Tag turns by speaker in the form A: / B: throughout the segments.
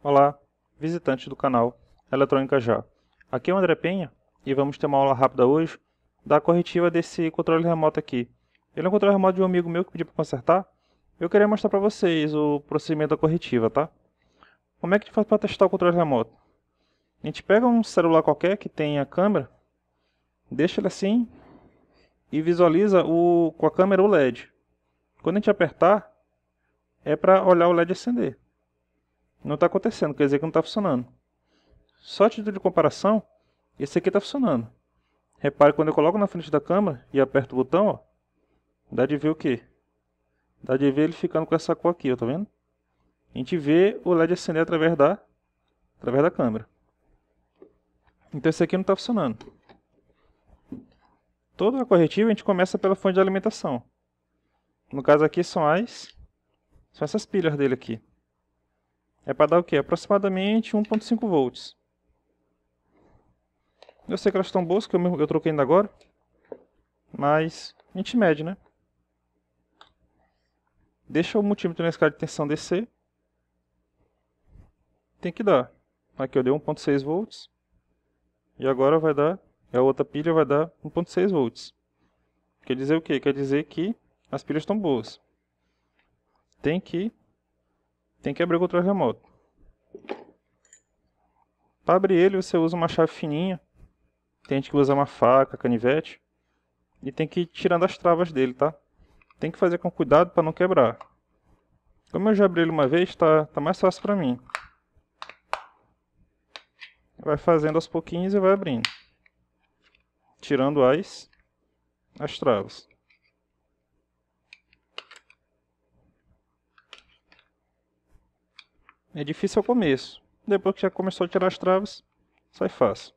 A: Olá, visitante do canal Eletrônica Já. Aqui é o André Penha e vamos ter uma aula rápida hoje da corretiva desse controle remoto aqui. Ele é um controle remoto de um amigo meu que pediu para consertar. Eu queria mostrar para vocês o procedimento da corretiva, tá? Como é que a gente faz para testar o controle remoto? A gente pega um celular qualquer que tenha câmera, deixa ele assim e visualiza o, com a câmera o LED. Quando a gente apertar, é para olhar o LED acender não está acontecendo, quer dizer que não está funcionando. Só a título de comparação, esse aqui está funcionando. Repare quando eu coloco na frente da câmera e aperto o botão, ó, dá de ver o que? Dá de ver ele ficando com essa cor aqui, ó, tá vendo? A gente vê o LED acender através da, através da câmera. Então esse aqui não está funcionando. Toda a corretiva a gente começa pela fonte de alimentação. No caso aqui são as são essas pilhas dele aqui. É para dar o quê? Aproximadamente 1.5 volts. Eu sei que elas estão boas, que eu, eu troquei ainda agora. Mas a gente mede, né? Deixa o multímetro na escala de tensão descer. Tem que dar. Aqui eu dei 1.6 volts. E agora vai dar, a outra pilha vai dar 1.6 volts. Quer dizer o quê? Quer dizer que as pilhas estão boas. Tem que tem que abrir o controle remoto. Para abrir ele, você usa uma chave fininha. Tem gente que usa uma faca, canivete. E tem que ir tirando as travas dele, tá? Tem que fazer com cuidado para não quebrar. Como eu já abri ele uma vez, tá, tá mais fácil para mim. Vai fazendo aos pouquinhos e vai abrindo. Tirando as, as travas. É difícil ao começo. Depois que já começou a tirar as travas, sai fácil.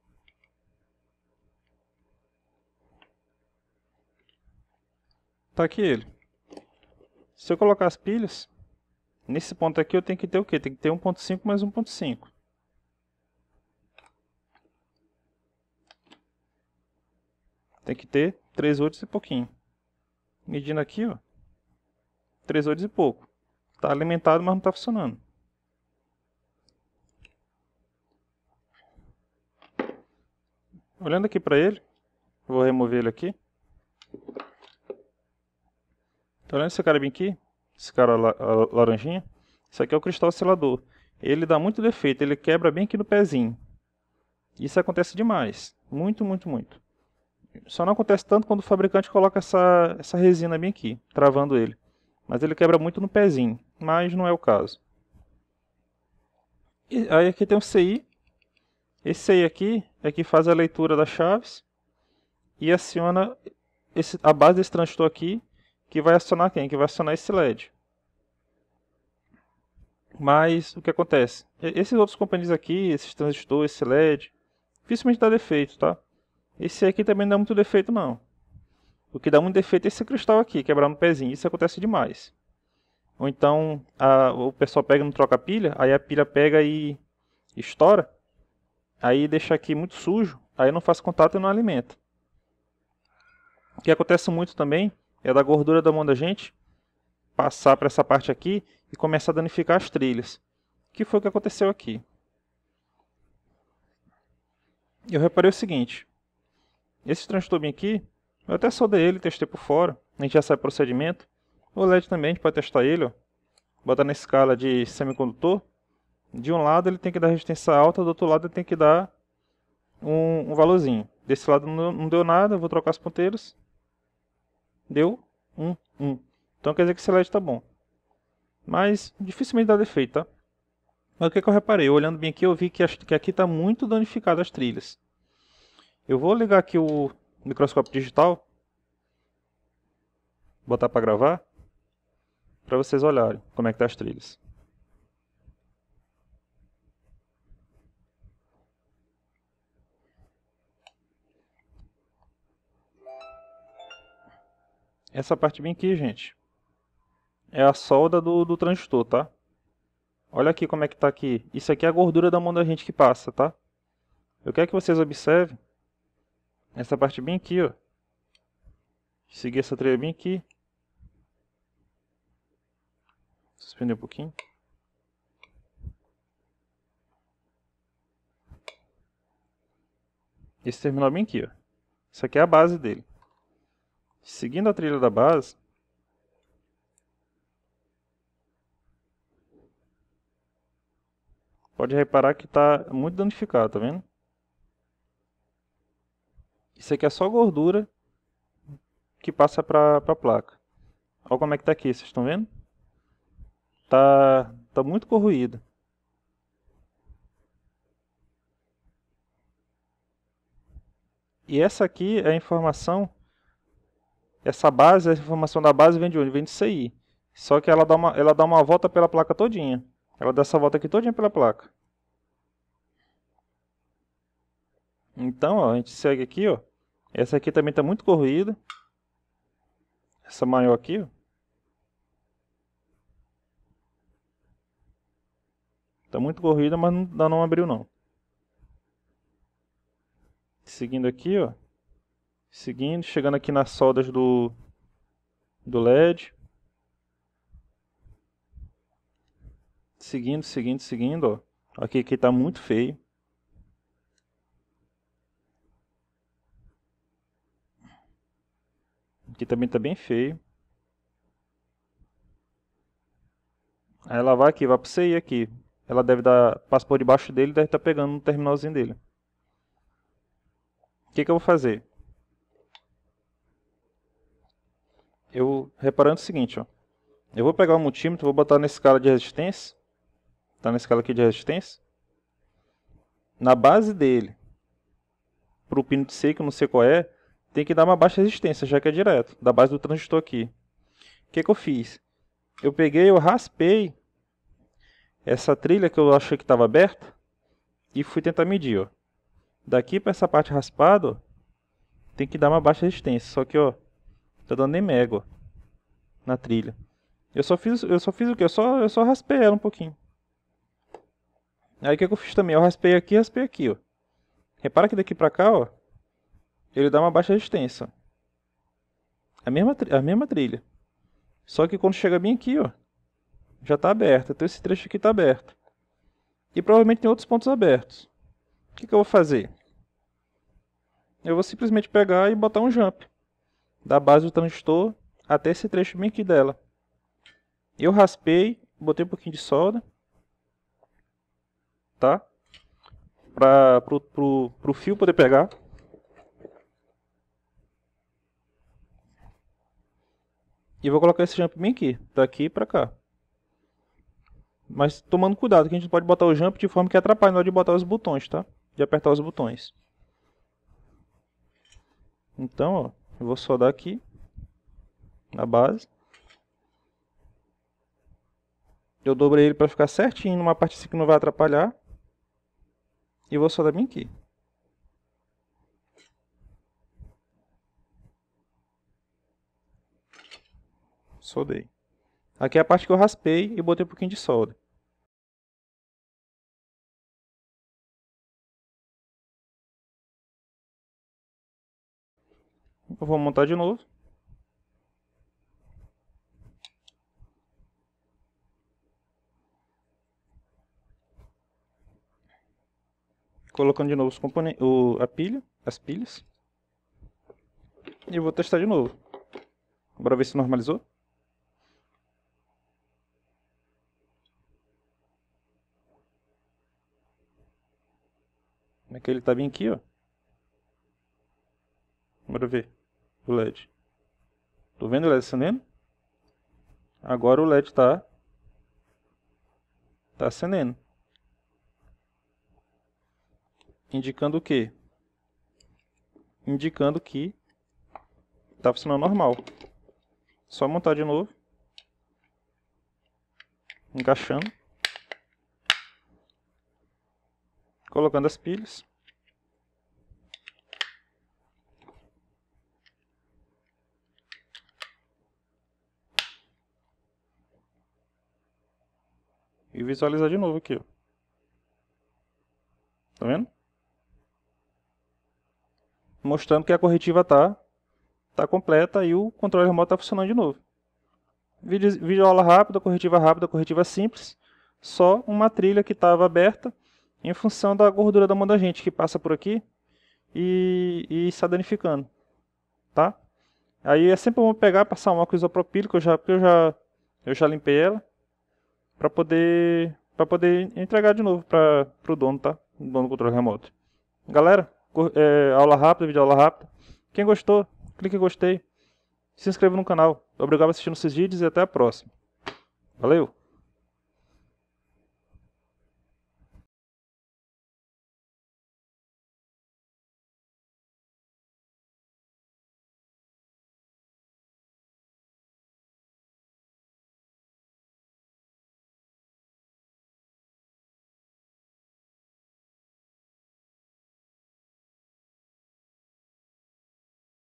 A: Tá aqui ele. Se eu colocar as pilhas, nesse ponto aqui eu tenho que ter o quê? Tem que ter 1.5 mais 1.5. Tem que ter 3 outros e pouquinho. Medindo aqui, ó. 3 outros e pouco. Tá alimentado, mas não tá funcionando. olhando aqui para ele, vou remover ele aqui. Tá olhando esse cara bem aqui? Esse cara la laranjinha? Isso aqui é o cristal oscilador. Ele dá muito defeito, ele quebra bem aqui no pezinho. Isso acontece demais. Muito, muito, muito. Só não acontece tanto quando o fabricante coloca essa, essa resina bem aqui, travando ele. Mas ele quebra muito no pezinho, mas não é o caso. E aí aqui tem o CI, esse aí aqui é que faz a leitura das chaves e aciona esse, a base desse transistor aqui, que vai acionar quem? Que vai acionar esse LED. Mas o que acontece? Esses outros componentes aqui, esses transistores, esse LED, dificilmente dá defeito, tá? Esse aqui também não dá muito defeito não. O que dá muito defeito é esse cristal aqui, quebrar no pezinho. Isso acontece demais. Ou então a, o pessoal pega e não troca a pilha, aí a pilha pega e estoura aí deixa aqui muito sujo, aí não faz contato e não alimenta. O que acontece muito também é da gordura da mão da gente passar para essa parte aqui e começar a danificar as trilhas, que foi o que aconteceu aqui. Eu reparei o seguinte, esse transtubinho aqui, eu até soldei ele, testei por fora, a gente já sabe o procedimento. O LED também, a gente pode testar ele, ó, botar na escala de semicondutor, de um lado ele tem que dar resistência alta, do outro lado ele tem que dar um, um valorzinho. Desse lado não, não deu nada, vou trocar os ponteiros. Deu 1, um, 1. Um. Então quer dizer que esse LED está bom. Mas dificilmente dá defeito, tá? Mas o que, que eu reparei? olhando bem aqui, eu vi que, as, que aqui está muito danificado as trilhas. Eu vou ligar aqui o microscópio digital. Botar para gravar. Para vocês olharem como é que tá as trilhas. Essa parte bem aqui, gente, é a solda do, do transistor, tá? Olha aqui como é que tá aqui. Isso aqui é a gordura da mão da gente que passa, tá? Eu quero que vocês observem essa parte bem aqui, ó. Seguir essa trilha bem aqui. Suspender um pouquinho. Esse terminal bem aqui, ó. Isso aqui é a base dele. Seguindo a trilha da base, pode reparar que está muito danificado, tá vendo? Isso aqui é só gordura que passa para a placa. Olha como é que está aqui, vocês estão vendo? Tá, tá muito corroída. E essa aqui é a informação essa base, essa informação da base vem de onde? Vem de CI. Só que ela dá uma, ela dá uma volta pela placa todinha. Ela dá essa volta aqui todinha pela placa. Então, ó, a gente segue aqui, ó. Essa aqui também está muito corroída. Essa maior aqui, ó. Está muito corrida, mas não, não abriu não. Seguindo aqui, ó. Seguindo, chegando aqui nas soldas do, do LED. Seguindo, seguindo, seguindo, ó. Aqui, que tá muito feio. Aqui também tá bem feio. Aí ela vai aqui, vai pro CI aqui. Ela deve dar, passa por debaixo dele e deve estar tá pegando no terminalzinho dele. O que, que eu vou fazer? eu reparando o seguinte, ó. Eu vou pegar o multímetro, vou botar na escala de resistência. Tá na escala aqui de resistência. Na base dele, para o pino de C, que eu não sei qual é, tem que dar uma baixa resistência, já que é direto, da base do transistor aqui. O que, que eu fiz? Eu peguei, eu raspei essa trilha que eu achei que estava aberta e fui tentar medir, ó. Daqui para essa parte raspada, ó, tem que dar uma baixa resistência. Só que, ó, Tá dando nem mégua na trilha. Eu só fiz, eu só fiz o que? Eu só, eu só raspei ela um pouquinho. Aí o que, que eu fiz também? Eu raspei aqui, raspei aqui, ó. Repara que daqui pra cá, ó, ele dá uma baixa resistência. A mesma, a mesma trilha. Só que quando chega bem aqui, ó, já está aberta. Então esse trecho aqui está aberto. E provavelmente tem outros pontos abertos. O que, que eu vou fazer? Eu vou simplesmente pegar e botar um jump da base do transistor até esse trecho bem aqui dela. Eu raspei, botei um pouquinho de solda, tá? Para pro, pro, pro fio poder pegar. E vou colocar esse jump bem aqui, daqui para cá. Mas tomando cuidado, que a gente pode botar o jump de forma que atrapalhe na hora de botar os botões, tá? De apertar os botões. Então, ó. Eu vou soldar aqui na base. Eu dobrei ele para ficar certinho numa parte assim que não vai atrapalhar. E vou soldar bem aqui. Soldei. Aqui é a parte que eu raspei e botei um pouquinho de solda. eu vou montar de novo. Colocando de novo os componentes, o, a pilha, as pilhas. E vou testar de novo. Bora ver se normalizou. Como é que ele tá bem aqui, ó. Bora ver o LED. Tô vendo o LED acendendo? Agora o LED está tá acendendo. Indicando o que? Indicando que está funcionando normal. Só montar de novo. Encaixando. Colocando as pilhas. visualizar de novo aqui. Tá vendo? Mostrando que a corretiva tá, tá completa e o controle remoto está funcionando de novo. Vídeo, vídeo aula rápida, corretiva rápida, corretiva simples. Só uma trilha que estava aberta em função da gordura da mão da gente que passa por aqui e, e está danificando. Tá? Aí é sempre bom pegar, passar um álcool isopropílico, eu já, eu já, eu já limpei ela para poder para poder entregar de novo para o dono, tá? O dono do controle remoto. Galera, é, aula rápida, vídeo aula rápida. Quem gostou, clique em gostei. Se inscreva no canal. Obrigado por assistir nossos vídeos e até a próxima. Valeu!